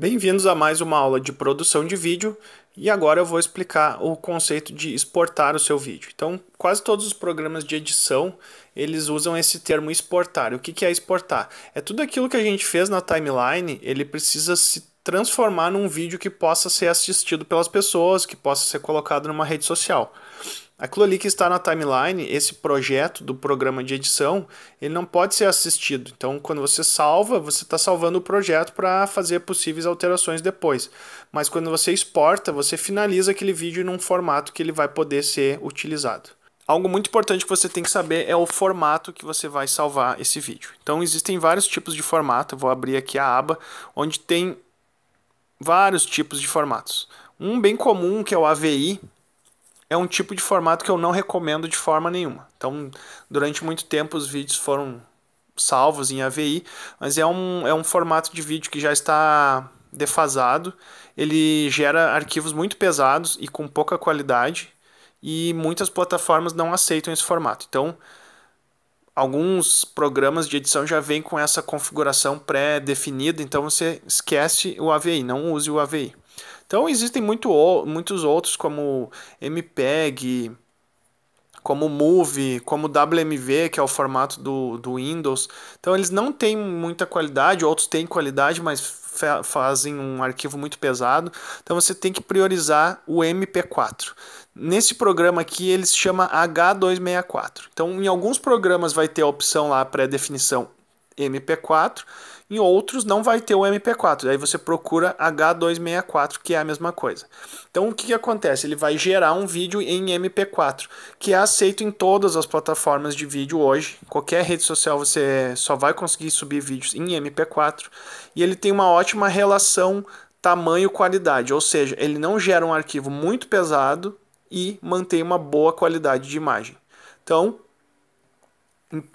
Bem-vindos a mais uma aula de produção de vídeo e agora eu vou explicar o conceito de exportar o seu vídeo. Então, quase todos os programas de edição, eles usam esse termo exportar. O que é exportar? É tudo aquilo que a gente fez na timeline, ele precisa se transformar num vídeo que possa ser assistido pelas pessoas, que possa ser colocado numa rede social. Aquilo ali que está na timeline, esse projeto do programa de edição, ele não pode ser assistido. Então, quando você salva, você está salvando o projeto para fazer possíveis alterações depois. Mas quando você exporta, você finaliza aquele vídeo num formato que ele vai poder ser utilizado. Algo muito importante que você tem que saber é o formato que você vai salvar esse vídeo. Então, existem vários tipos de formato. Eu vou abrir aqui a aba, onde tem vários tipos de formatos. Um bem comum, que é o AVI, é um tipo de formato que eu não recomendo de forma nenhuma. Então, durante muito tempo, os vídeos foram salvos em AVI, mas é um, é um formato de vídeo que já está defasado. Ele gera arquivos muito pesados e com pouca qualidade, e muitas plataformas não aceitam esse formato. Então, alguns programas de edição já vêm com essa configuração pré-definida, então você esquece o AVI, não use o AVI. Então existem muito, muitos outros como MPEG, como Movie, como WMV, que é o formato do, do Windows. Então eles não têm muita qualidade, outros têm qualidade, mas fazem um arquivo muito pesado. Então você tem que priorizar o MP4. Nesse programa aqui ele se chama H264. Então em alguns programas vai ter a opção lá pré-definição MP4, em outros não vai ter o MP4. Aí você procura H264, que é a mesma coisa. Então o que, que acontece? Ele vai gerar um vídeo em MP4, que é aceito em todas as plataformas de vídeo hoje. Qualquer rede social você só vai conseguir subir vídeos em MP4. E ele tem uma ótima relação tamanho-qualidade, ou seja, ele não gera um arquivo muito pesado e mantém uma boa qualidade de imagem. Então,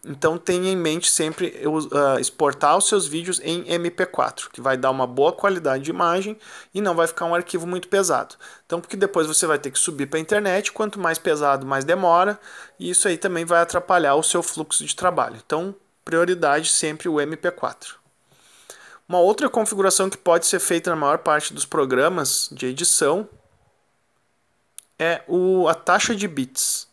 então tenha em mente sempre uh, exportar os seus vídeos em MP4, que vai dar uma boa qualidade de imagem e não vai ficar um arquivo muito pesado. Então, porque depois você vai ter que subir para a internet, quanto mais pesado, mais demora, e isso aí também vai atrapalhar o seu fluxo de trabalho. Então, prioridade sempre o MP4. Uma outra configuração que pode ser feita na maior parte dos programas de edição é o, a taxa de bits.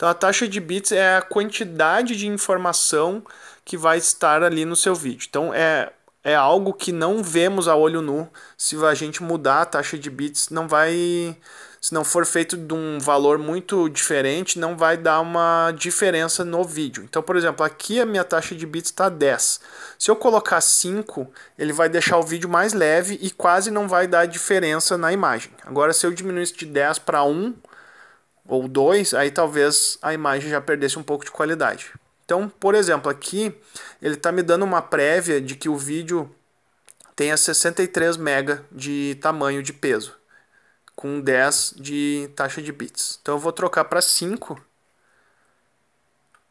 Então a taxa de bits é a quantidade de informação que vai estar ali no seu vídeo. Então é, é algo que não vemos a olho nu. Se a gente mudar a taxa de bits, não vai. Se não for feito de um valor muito diferente, não vai dar uma diferença no vídeo. Então, por exemplo, aqui a minha taxa de bits está 10. Se eu colocar 5, ele vai deixar o vídeo mais leve e quase não vai dar diferença na imagem. Agora, se eu diminuir isso de 10 para 1, ou dois, aí talvez a imagem já perdesse um pouco de qualidade. Então, por exemplo, aqui ele está me dando uma prévia de que o vídeo tenha 63 MB de tamanho de peso, com 10 de taxa de bits. Então eu vou trocar para 5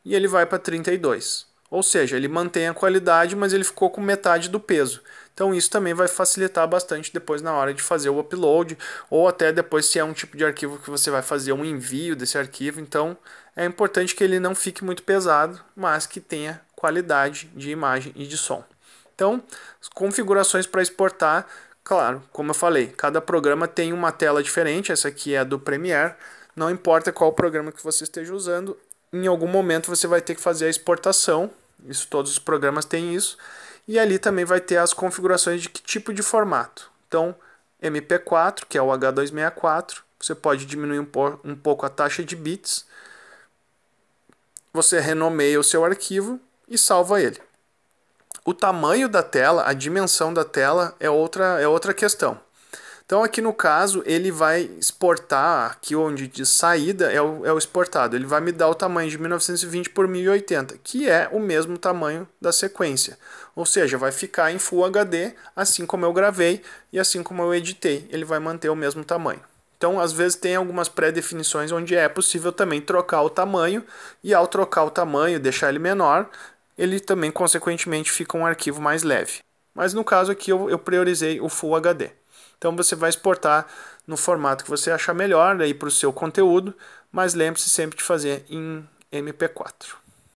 e ele vai para 32. Ou seja, ele mantém a qualidade, mas ele ficou com metade do peso. Então isso também vai facilitar bastante depois na hora de fazer o upload, ou até depois se é um tipo de arquivo que você vai fazer um envio desse arquivo. Então é importante que ele não fique muito pesado, mas que tenha qualidade de imagem e de som. Então, configurações para exportar, claro, como eu falei, cada programa tem uma tela diferente, essa aqui é do Premiere, não importa qual programa que você esteja usando, em algum momento você vai ter que fazer a exportação. Isso todos os programas têm isso. E ali também vai ter as configurações de que tipo de formato. Então, MP4, que é o H264, você pode diminuir um, por um pouco a taxa de bits. Você renomeia o seu arquivo e salva ele. O tamanho da tela, a dimensão da tela é outra é outra questão. Então, aqui no caso, ele vai exportar, aqui onde de saída é o, é o exportado. Ele vai me dar o tamanho de 1920 por 1080, que é o mesmo tamanho da sequência. Ou seja, vai ficar em Full HD, assim como eu gravei e assim como eu editei. Ele vai manter o mesmo tamanho. Então, às vezes, tem algumas pré-definições onde é possível também trocar o tamanho, e ao trocar o tamanho, deixar ele menor, ele também, consequentemente, fica um arquivo mais leve. Mas no caso aqui, eu, eu priorizei o Full HD. Então você vai exportar no formato que você achar melhor para o seu conteúdo, mas lembre-se sempre de fazer em MP4.